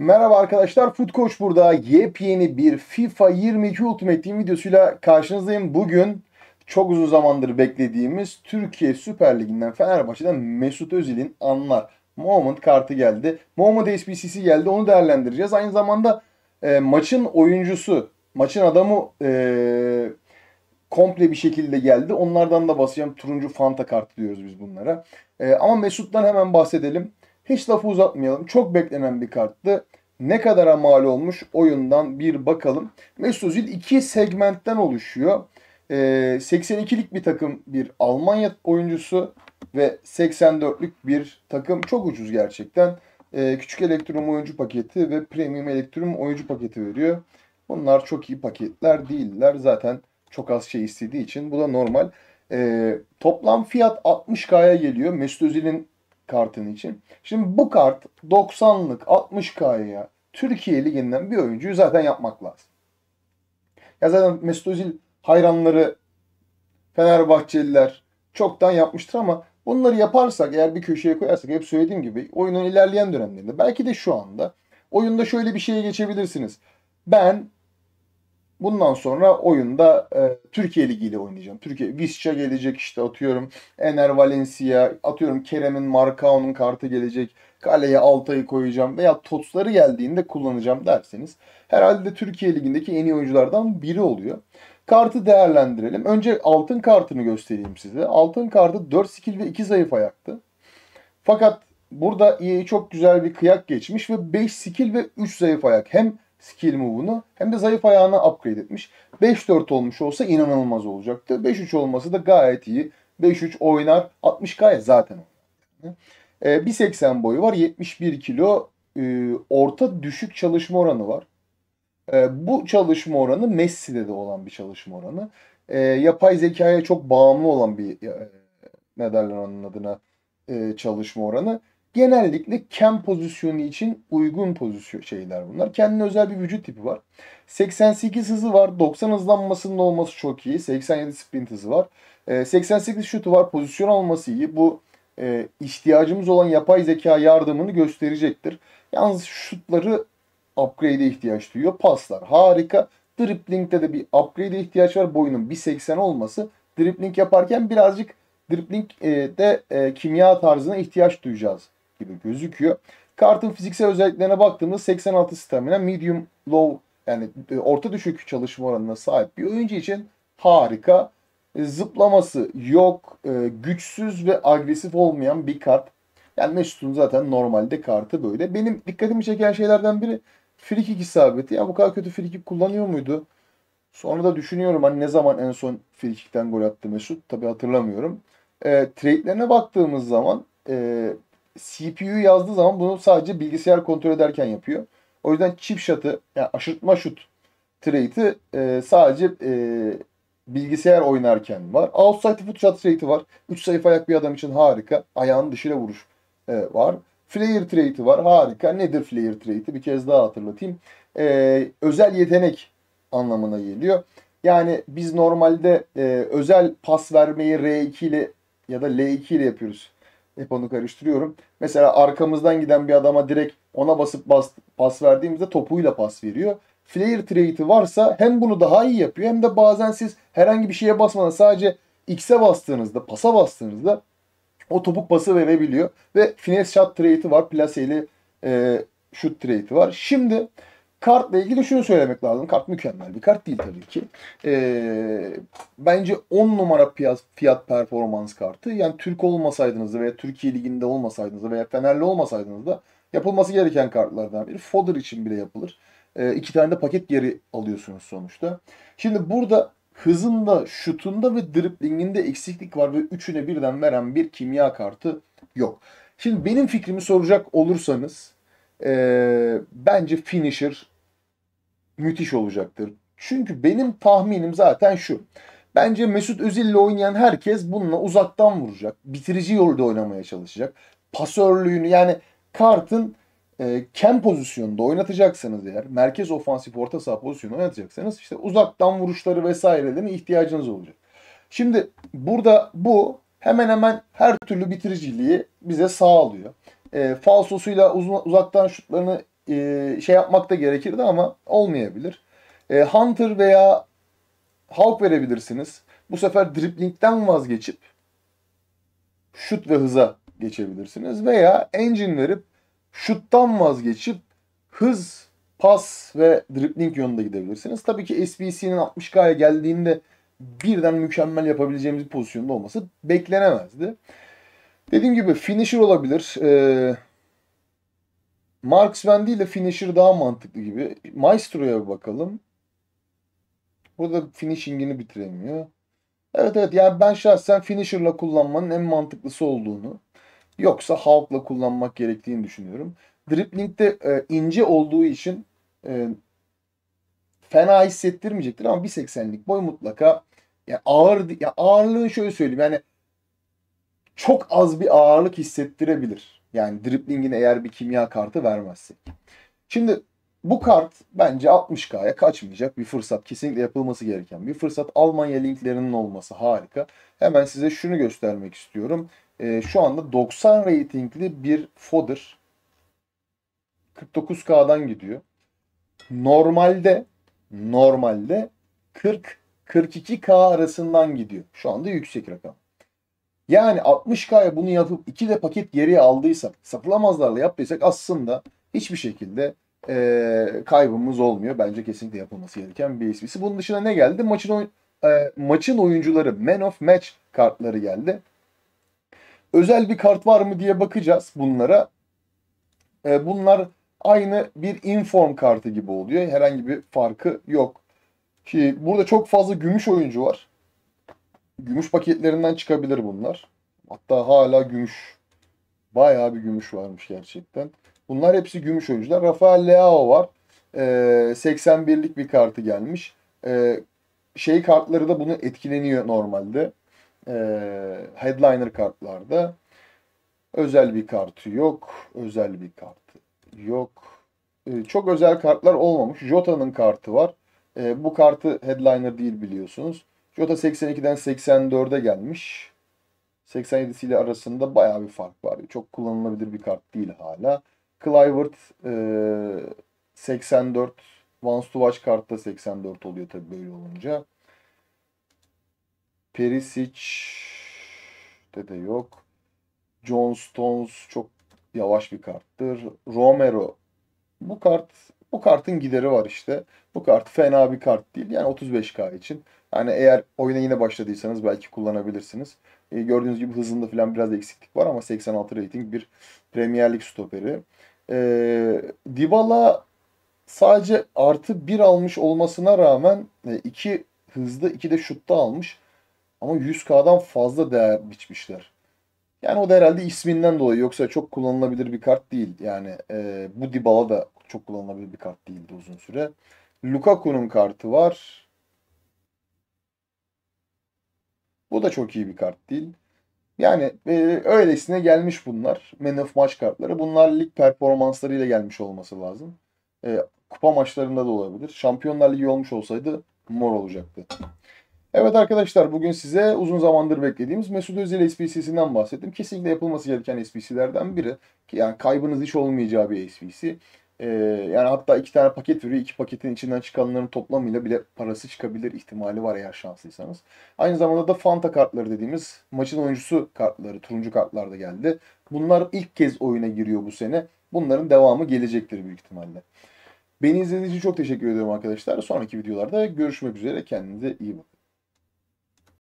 Merhaba arkadaşlar, Food Coach burada. Yepyeni bir FIFA 22 Ultimate Team videosuyla karşınızdayım. Bugün çok uzun zamandır beklediğimiz Türkiye Süper Ligi'nden Fenerbahçe'den Mesut Özil'in anlar Moment kartı geldi. Moment SBC'si geldi, onu değerlendireceğiz. Aynı zamanda e, maçın oyuncusu, maçın adamı e, komple bir şekilde geldi. Onlardan da basacağım. Turuncu Fanta kartı diyoruz biz bunlara. E, ama Mesut'tan hemen bahsedelim. Hiç lafı uzatmayalım. Çok beklenen bir karttı. Ne kadara mal olmuş oyundan bir bakalım. Mesut Özil iki segmentten oluşuyor. E, ee, 82'lik bir takım bir Almanya oyuncusu ve 84'lük bir takım. Çok ucuz gerçekten. E, küçük elektrum oyuncu paketi ve premium elektrum oyuncu paketi veriyor. Bunlar çok iyi paketler değiller. Zaten çok az şey istediği için bu da normal. E, toplam fiyat 60K'ya geliyor. Mesut Özil'in kartın için. Şimdi bu kart 90'lık 60K'ya Türkiye Ligi'nden bir oyuncuyu zaten yapmak lazım. Ya zaten Mesut Özil hayranları Fenerbahçeliler çoktan yapmıştır ama bunları yaparsak eğer bir köşeye koyarsak hep söylediğim gibi oyunun ilerleyen dönemlerinde belki de şu anda oyunda şöyle bir şeye geçebilirsiniz. Ben Bundan sonra oyunda e, Türkiye Ligi ile oynayacağım. Türkiye Visca gelecek işte atıyorum. Ener Valencia, atıyorum Kerem'in Marcao'nun kartı gelecek. Kaleye Altay'ı koyacağım veya Totsları geldiğinde kullanacağım derseniz herhalde Türkiye Ligi'ndeki en iyi oyunculardan biri oluyor. Kartı değerlendirelim. Önce altın kartını göstereyim size. Altın kartı 4 skill ve 2 zayıf ayaktı. Fakat burada iyi e çok güzel bir kıyak geçmiş ve 5 skill ve 3 zayıf ayak. Hem skill move'unu hem de zayıf ayağını upgrade etmiş. 5-4 olmuş olsa inanılmaz olacaktı. 5-3 olması da gayet iyi. 5-3 oynar. 60 gayet zaten oynar. Ee, 1.80 boyu var. 71 kilo. E, orta düşük çalışma oranı var. E, bu çalışma oranı Messi'de de olan bir çalışma oranı. E, yapay zekaya çok bağımlı olan bir e, ne derler onun adına e, çalışma oranı. Genellikle kem pozisyonu için uygun pozisyon şeyler bunlar. Kendine özel bir vücut tipi var. 88 hızı var. 90 hızlanmasının olması çok iyi. 87 sprint hızı var. 88 ee, şutu var. Pozisyon alması iyi. Bu e, ihtiyacımız olan yapay zeka yardımını gösterecektir. Yalnız şutları upgrade'e ihtiyaç duyuyor. Paslar harika. Dribblingde de bir upgrade'e ihtiyaç var. Boyunun 1.80 olması. Dribbling yaparken birazcık dribblingde e, e, kimya tarzına ihtiyaç duyacağız gibi gözüküyor. Kartın fiziksel özelliklerine baktığımızda 86 stamina, medium low yani e, orta düşük çalışma oranına sahip bir oyuncu için harika. E, zıplaması yok, e, güçsüz ve agresif olmayan bir kart. Yani Mesut'un zaten normalde kartı böyle. Benim dikkatimi çeken şeylerden biri free kick isabeti. Ya bu kadar kötü free kullanıyor muydu? Sonra da düşünüyorum hani ne zaman en son free gol attı Mesut? Tabi hatırlamıyorum. E, trade'lerine baktığımız zaman e, CPU yazdığı zaman bunu sadece bilgisayar kontrol ederken yapıyor. O yüzden chip shot'ı yani aşırtma şut trade'i e, sadece e, bilgisayar oynarken var. Outside foot shot trade'i var. 3 sayfa ayak bir adam için harika. Ayağının dışıyla vuruş e, var. Flare trade'i var. Harika. Nedir flare trade'i? Bir kez daha hatırlatayım. E, özel yetenek anlamına geliyor. Yani biz normalde e, özel pas vermeyi R2 ile ya da L2 ile yapıyoruz. Hep onu karıştırıyorum. Mesela arkamızdan giden bir adama direkt ona basıp bas, pas verdiğimizde topuyla pas veriyor. Flare trade'i varsa hem bunu daha iyi yapıyor hem de bazen siz herhangi bir şeye basmadan sadece X'e bastığınızda, pasa bastığınızda o topuk pası verebiliyor. Ve finesse shot trade'i var. Plase'li e, şut trade'i var. Şimdi Kartla ilgili şunu söylemek lazım. Kart mükemmel bir kart değil tabii ki. Ee, bence 10 numara fiyat, fiyat performans kartı. Yani Türk olmasaydınız da veya Türkiye Ligi'nde olmasaydınız da veya Fenerli olmasaydınız da yapılması gereken kartlardan biri. Fodder için bile yapılır. Ee, iki tane de paket geri alıyorsunuz sonuçta. Şimdi burada hızında, şutunda ve driplinginde eksiklik var ve üçüne birden veren bir kimya kartı yok. Şimdi benim fikrimi soracak olursanız e, bence finisher müthiş olacaktır. Çünkü benim tahminim zaten şu. Bence Mesut Özil ile oynayan herkes bununla uzaktan vuracak. Bitirici yolda oynamaya çalışacak. Pasörlüğünü yani kartın e, kem pozisyonunda oynatacaksanız eğer merkez ofansif orta saha pozisyonu oynatacaksanız işte uzaktan vuruşları vesairelerine ihtiyacınız olacak. Şimdi burada bu hemen hemen her türlü bitiriciliği bize sağlıyor e, falsosuyla uzun, uzaktan şutlarını e, şey yapmak da gerekirdi ama olmayabilir. E, Hunter veya Hulk verebilirsiniz. Bu sefer driplingden vazgeçip şut ve hıza geçebilirsiniz. Veya engine verip şuttan vazgeçip hız, pas ve dribbling yönünde gidebilirsiniz. Tabii ki SBC'nin 60K'ya geldiğinde birden mükemmel yapabileceğimiz bir pozisyonda olması beklenemezdi. Dediğim gibi finisher olabilir. Ee, Marksman değil de finisher daha mantıklı gibi. Maestro'ya bakalım. Burada finishing'ini bitiremiyor. Evet evet yani ben şahsen finisher'la kullanmanın en mantıklısı olduğunu yoksa Hawk'la kullanmak gerektiğini düşünüyorum. Dribbling'de e, ince olduğu için e, fena hissettirmeyecektir ama 1.80'lik boy mutlaka yani ağır ya ağırlığını şöyle söyleyeyim yani çok az bir ağırlık hissettirebilir. Yani driblingine eğer bir kimya kartı vermezse. Şimdi bu kart bence 60K'ya kaçmayacak bir fırsat. Kesinlikle yapılması gereken bir fırsat. Almanya linklerinin olması harika. Hemen size şunu göstermek istiyorum. E, şu anda 90 ratingli bir fodder 49K'dan gidiyor. Normalde normalde 40 42K arasından gidiyor. Şu anda yüksek rakam. Yani 60K'ya bunu yapıp 2 de paket geriye aldıysak, satılamazlarla yaptıysak aslında hiçbir şekilde e, kaybımız olmuyor. Bence kesinlikle yapılması gereken bir esprisi. Bunun dışında ne geldi? Maçın, e, maçın oyuncuları, man of match kartları geldi. Özel bir kart var mı diye bakacağız bunlara. E, bunlar aynı bir inform kartı gibi oluyor. Herhangi bir farkı yok. Ki burada çok fazla gümüş oyuncu var. Gümüş paketlerinden çıkabilir bunlar. Hatta hala gümüş. Bayağı bir gümüş varmış gerçekten. Bunlar hepsi gümüş oyuncular. Rafael Leao var. E, ee, 81'lik bir kartı gelmiş. E, şey kartları da bunu etkileniyor normalde. E, headliner kartlarda. Özel bir kartı yok. Özel bir kartı yok. E, çok özel kartlar olmamış. Jota'nın kartı var. E, bu kartı headliner değil biliyorsunuz. Jota 82'den 84'e gelmiş. 87'si ile arasında bayağı bir fark var. Çok kullanılabilir bir kart değil hala. Clivert e, 84 Vans Tuvaç kartta 84 oluyor tabii böyle olunca. Perisic de de yok. John Stones çok yavaş bir karttır. Romero bu kart bu kartın gideri var işte. Bu kart fena bir kart değil. Yani 35K için yani eğer oyuna yine başladıysanız belki kullanabilirsiniz. E, gördüğünüz gibi hızında falan biraz eksiklik var ama 86 rating bir Premier Lig stoperi. E, Dybala sadece artı 1 almış olmasına rağmen 2 e, hızda 2 de şutta almış. Ama 100K'dan fazla değer biçmişler. Yani o da herhalde isminden dolayı. Yoksa çok kullanılabilir bir kart değil. Yani e, bu Dybala da çok kullanılabilir bir kart değildi uzun süre. Lukaku'nun kartı var. Bu da çok iyi bir kart değil. Yani e, öylesine gelmiş bunlar. Man of Match kartları. Bunlar lig performanslarıyla gelmiş olması lazım. E, kupa maçlarında da olabilir. Şampiyonlar Ligi olmuş olsaydı mor olacaktı. Evet arkadaşlar bugün size uzun zamandır beklediğimiz Mesut Özil SPC'sinden bahsettim. Kesinlikle yapılması gereken SPC'lerden biri. Yani kaybınız hiç olmayacağı bir SPC. E, yani hatta iki tane paket veriyor. İki paketin içinden çıkanların toplamıyla bile parası çıkabilir ihtimali var eğer şanslıysanız. Aynı zamanda da Fanta kartları dediğimiz maçın oyuncusu kartları, turuncu kartlar da geldi. Bunlar ilk kez oyuna giriyor bu sene. Bunların devamı gelecektir büyük ihtimalle. Beni izlediğiniz için çok teşekkür ediyorum arkadaşlar. Sonraki videolarda görüşmek üzere. Kendinize iyi bakın.